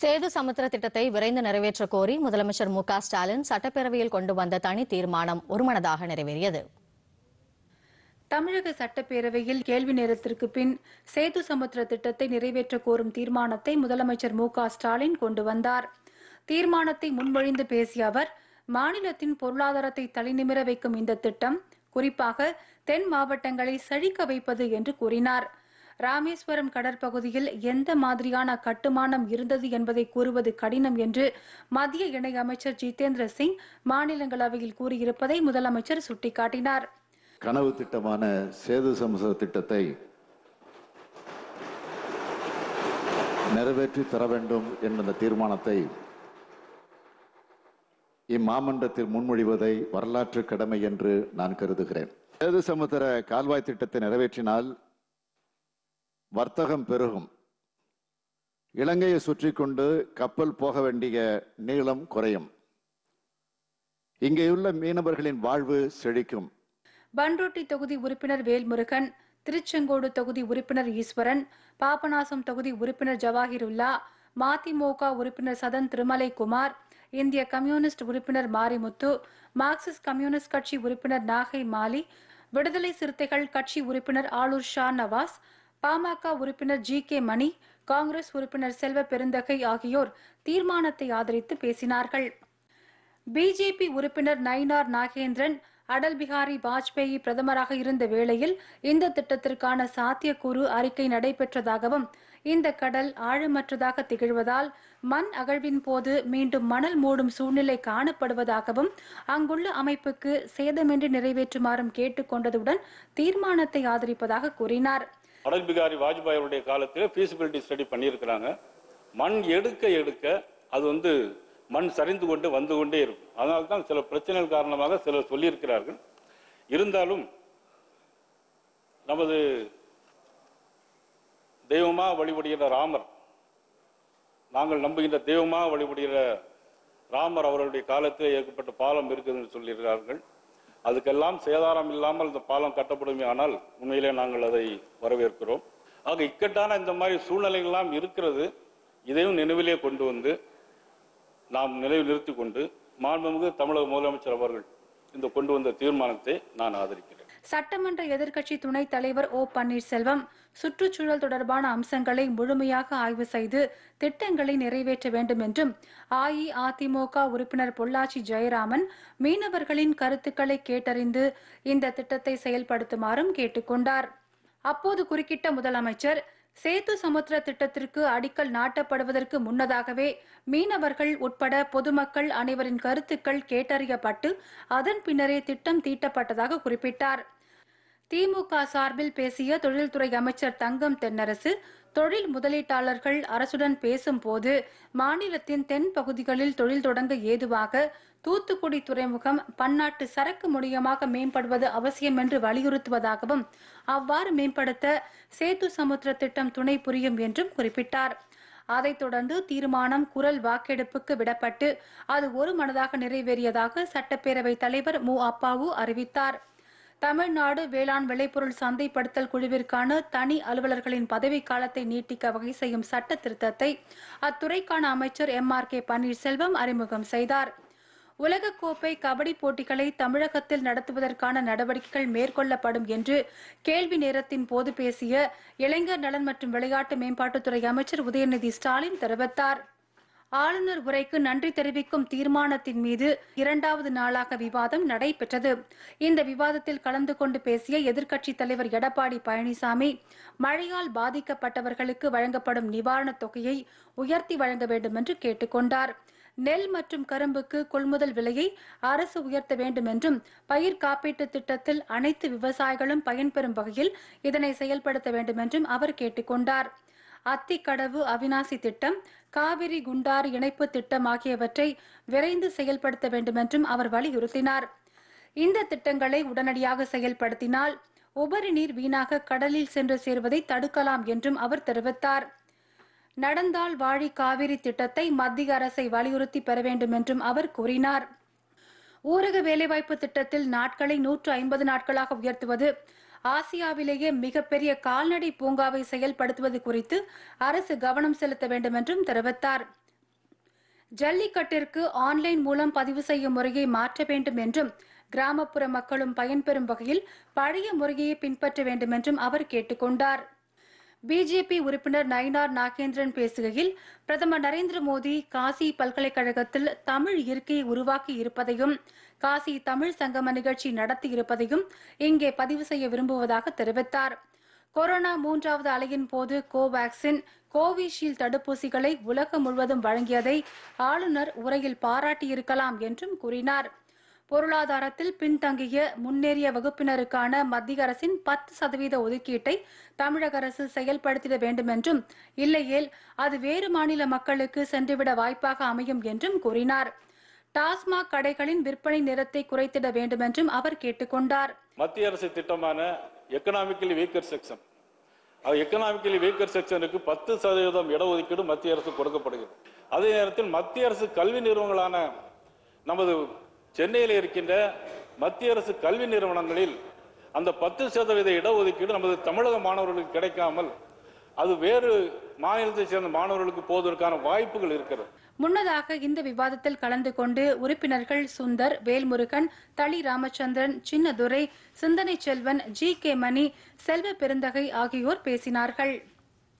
சேது சமுத்திர திட்டத்தை விரைந்து நிறைவேற்ற கோரி முதலமைச்சர் மு ஸ்டாலின் சட்டப்பேரவையில் கொண்டு வந்த தனி தீர்மானம் ஒருமனதாக நிறைவேறியது தமிழக சட்டப்பேரவையில் கேள்வி நேரத்திற்கு பின் சேது சமுத்திர திட்டத்தை நிறைவேற்ற கோரும் தீர்மானத்தை முதலமைச்சர் மு ஸ்டாலின் கொண்டு வந்தார் தீர்மானத்தை முன்மொழிந்து பேசிய அவர் மாநிலத்தின் பொருளாதாரத்தை தலைநிமிர வைக்கும் இந்த திட்டம் குறிப்பாக தென் மாவட்டங்களை செழிக்க வைப்பது என்று கூறினார் ராமேஸ்வரம் கடற்பகுதியில் எந்த மாதிரியான கட்டுமானம் இருந்தது என்பதை கூறுவது கடினம் என்று மத்திய இணையமைச்சர் ஜிதேந்திர சிங் மாநிலங்களவையில் கூறியிருப்பதை முதலமைச்சர் சுட்டிக்காட்டினார் கனவு திட்டமான சேது சமச திட்டத்தை நிறைவேற்றி தர வேண்டும் என்ற தீர்மானத்தை இம்மாமன்றத்தில் முன்மொழிவதை வரலாற்று கடமை என்று நான் கருதுகிறேன் சேது சமுத்திர கால்வாய் திட்டத்தை நிறைவேற்றினால் வர்த்தகம் பெருகும் இலங்கையை சுற்றி கொண்டு கப்பல் போக வேண்டிய நீளம் குறையும் இங்கேயுள்ள மீனவர்களின் வாழ்வு செழிக்கும் பன்ருட்டி தொகுதி உறுப்பினர் வேல்முருகன் திருச்செங்கோடு தொகுதி உறுப்பினர் ஈஸ்வரன் பாபநாசம் தொகுதி உறுப்பினர் ஜவாஹிருல்லா மதிமுக உறுப்பினர் சதன் திருமலை குமார் இந்திய கம்யூனிஸ்ட் உறுப்பினர் மாரிமுத்து மார்க்சிஸ்ட் கம்யூனிஸ்ட் கட்சி உறுப்பினர் நாகை மாலி விடுதலை சிறுத்தைகள் கட்சி உறுப்பினர் ஆளுர் ஷா நவாஸ் பாமக உறுப்பினர் ஜி கே மணி காங்கிரஸ் உறுப்பினர் செல்வ பெருந்தகை ஆகியோர் தீர்மானத்தை ஆதரித்து பேசினார்கள் பிஜேபி உறுப்பினர் நயினார் நாகேந்திரன் அடல் பிகாரி வாஜ்பேயி பிரதமராக இருந்த வேளையில் இந்த திட்டத்திற்கான சாத்தியக்கூறு அறிக்கை நடைபெற்றதாகவும் இந்த கடல் ஆழமற்றதாக திகழ்வதால் மண் அகழ்வின் போது மீண்டும் மணல் மூடும் சூழ்நிலை காணப்படுவதாகவும் அங்குள்ள அமைப்புக்கு சேதமின்றி நிறைவேற்றுமாறும் கேட்டுக்கொண்டதுடன் தீர்மானத்தை ஆதரிப்பதாக கூறினார் அடல் பிகாரி வாஜ்பாய் அவருடைய காலத்தில் ஃபீசிபிலிட்டி ஸ்டடி பண்ணியிருக்கிறாங்க மண் எடுக்க எடுக்க அது வந்து மண் சரிந்து கொண்டு வந்து கொண்டே இருக்கும் அதனால தான் சில பிரச்சனைகள் காரணமாக சிலர் சொல்லியிருக்கிறார்கள் இருந்தாலும் நமது தெய்வமாக வழிபடுகிற ராமர் நாங்கள் நம்புகின்ற தெய்வமாக வழிபடுகிற ராமர் அவர்களுடைய காலத்தில் ஏற்கப்பட்ட பாலம் இருக்குதுன்னு சொல்லியிருக்கிறார்கள் அதுக்கெல்லாம் சேதாரம் இல்லாமல் இந்த பாலம் கட்டப்படுமே ஆனால் உண்மையிலே நாங்கள் அதை வரவேற்கிறோம் ஆக இக்கட்டான இந்த மாதிரி சூழ்நிலைகள்லாம் இருக்கிறது இதையும் நினைவிலே கொண்டு வந்து நாம் நினைவு நிறுத்தி கொண்டு மாண்புமிகு தமிழக முதலமைச்சர் அவர்கள் இந்த கொண்டு வந்த தீர்மானத்தை நான் ஆதரிக்கிறேன் சட்டமன்ற எதிர்க்கட்சி துணைத் தலைவர் ஓ பன்னீர்செல்வம் சுற்றுச்சூழல் தொடர்பான அம்சங்களை முழுமையாக ஆய்வு செய்து திட்டங்களை நிறைவேற்ற வேண்டும் என்றும் அஇஅதிமுக உறுப்பினர் பொள்ளாச்சி ஜெயராமன் மீனவர்களின் கருத்துக்களை கேட்டறிந்து இந்த திட்டத்தை செயல்படுத்துமாறும் கேட்டுக்கொண்டார் அப்போது குறுக்கிட்ட முதலமைச்சர் சேத்து சமுத்திர திட்டத்திற்கு அடிக்கல் நாட்டப்படுவதற்கு முன்னதாகவே மீனவர்கள் உட்பட பொதுமக்கள் அனைவரின் கருத்துக்கள் கேட்டறியப்பட்டு அதன் பின்னரே திட்டம் தீட்டப்பட்டதாக குறிப்பிட்டார் திமுக சார்பில் பேசிய தொழில்துறை அமைச்சர் தங்கம் தென்னரசு தொழில் முதலீட்டாளர்கள் அரசுடன் பேசும்போது மாநிலத்தின் தென் பகுதிகளில் தொழில் தொடங்க ஏதுவாக தூத்துக்குடி துறைமுகம் பன்னாட்டு சரக்கு முனையமாக மேம்படுவது அவசியம் என்று வலியுறுத்துவதாகவும் அவ்வாறு மேம்படுத்த சேத்து சமுத்திர திட்டம் துணை புரியும் என்றும் குறிப்பிட்டார் அதைத் தொடர்ந்து தீர்மானம் குரல் வாக்கெடுப்புக்கு விடப்பட்டு அது ஒரு மனதாக நிறைவேறியதாக சட்டப்பேரவைத் தலைவர் மு அப்பாவு அறிவித்தார் தமிழ்நாடு வேளாண் விளைபொருள் சந்தைப்படுத்தல் குழுவிற்கான தனி அலுவலர்களின் பதவிக்காலத்தை நீட்டிக்க வகை செய்யும் சட்ட திருத்தத்தை அத்துறைக்கான அமைச்சர் எம் ஆர் கே பன்னீர்செல்வம் அறிமுகம் செய்தார் உலகக்கோப்பை கபடி போட்டிகளை தமிழகத்தில் நடத்துவதற்கான நடவடிக்கைகள் மேற்கொள்ளப்படும் என்று கேள்வி நேரத்தின் போது பேசிய இளைஞர் நலன் மற்றும் விளையாட்டு மேம்பாட்டுத்துறை அமைச்சர் உதயநிதி ஸ்டாலின் தெரிவித்தார் ஆளுநர் உரைக்கு நன்றி தெரிவிக்கும் தீர்மானத்தின் மீது இரண்டாவது நாளாக விவாதம் நடைபெற்றது இந்த விவாதத்தில் கலந்து கொண்டு பேசிய எதிர்க்கட்சித் தலைவர் எடப்பாடி பழனிசாமி மழையால் பாதிக்கப்பட்டவர்களுக்கு வழங்கப்படும் நிவாரணத் தொகையை உயர்த்தி வழங்க வேண்டும் என்று கேட்டுக்கொண்டார் நெல் மற்றும் கரும்புக்கு கொள்முதல் விலையை அரசு உயர்த்த வேண்டும் என்றும் பயிர் காப்பீட்டு திட்டத்தில் அனைத்து விவசாயிகளும் பயன்பெறும் வகையில் இதனை செயல்படுத்த வேண்டும் என்றும் அவர் கேட்டுக்கொண்டார் அத்திக்கடவு அவினாசி திட்டம் காவிரி குண்டாறு இணைப்பு திட்டம் ஆகியவற்றை விரைந்து செயல்படுத்த வேண்டும் என்றும் அவர் வலியுறுத்தினார் இந்த திட்டங்களை உடனடியாக செயல்படுத்தினால் உபரி நீர் வீணாக கடலில் சென்று சேர்வதை தடுக்கலாம் என்றும் அவர் தெரிவித்தார் நடந்தால் வாழி காவிரி திட்டத்தை மத்திய அரசை வலியுறுத்தி பெற வேண்டும் என்றும் அவர் கூறினார் ஊரக வேலைவாய்ப்பு திட்டத்தில் நாட்களை நூற்று ஐம்பது நாட்களாக உயர்த்துவது ஆசியாவிலேயே மிகப்பெரிய கால்நடை பூங்காவை செயல்படுத்துவது குறித்து அரசு கவனம் செலுத்த வேண்டும் என்றும் தெரிவித்தார் ஜல்லிக்கட்டிற்கு ஆன்லைன் மூலம் பதிவு செய்யும் முறையை மாற்ற வேண்டும் என்றும் கிராமப்புற மக்களும் பயன்பெறும் வகையில் பழைய முறையை பின்பற்ற வேண்டும் என்றும் அவர் கேட்டுக்கொண்டார் பிஜேபி உறுப்பினர் நயினார் நாகேந்திரன் பேசுகையில் பிரதமர் நரேந்திர மோடி காசி பல்கலைக்கழகத்தில் தமிழ் இருக்கையை உருவாக்கி இருப்பதையும் காசி தமிழ் சங்கம நிகழ்ச்சி நடத்தி இருப்பதையும் இங்கே பதிவு செய்ய விரும்புவதாக தெரிவித்தார் கொரோனா மூன்றாவது அலையின் போது கோவேக்சின் கோவிஷீல்டு தடுப்பூசிகளை உலகம் முழுவதும் வழங்கியதை ஆளுநர் உரையில் பாராட்டியிருக்கலாம் என்றும் கூறினார் பொருளாதாரத்தில் பின்தங்கிய முன்னேறிய வகுப்பினருக்கான மத்திய அரசின் பத்து சதவீத ஒதுக்கீட்டை தமிழக அரசு செயல்படுத்திட வேண்டும் என்றும் இல்லையேல் அது வேறு மாநில மக்களுக்கு சென்றுவிட வாய்ப்பாக அமையும் என்றும் கூறினார் டாஸ்மாக் கடைகளின் விற்பனை நேரத்தை குறைத்திட வேண்டும் என்றும் அவர் கேட்டுக்கொண்டார் மத்திய அரசு திட்டமான economically weaker section economically weaker செக்ஷனுக்கு பத்து சதவீதம் இடஒதுக்கீடு மத்திய அரசு கொடுக்கப்படுகிறது அதே நேரத்தில் மத்திய அரசு கல்வி நிறுவனங்களான நமது சென்னையில் இருக்கின்ற மத்திய அரசு கல்வி நிறுவனங்களில் அந்த பத்து சதவீத இடஒதுக்கீடு நமது தமிழக மாணவர்களுக்கு கிடைக்காமல் அது வேறு மாநிலத்தை சேர்ந்த மாணவர்களுக்கு போவதற்கான வாய்ப்புகள் இருக்கிறது முன்னதாக இந்த விவாதத்தில் கலந்து கொண்டு உறுப்பினர்கள் சுந்தர் வேல்முருகன் தளி ராமச்சந்திரன் சின்னதுரை சிந்தனை செல்வன் ஜி கே மணி செல்வ பெருந்தகை ஆகியோர் பேசினார்கள்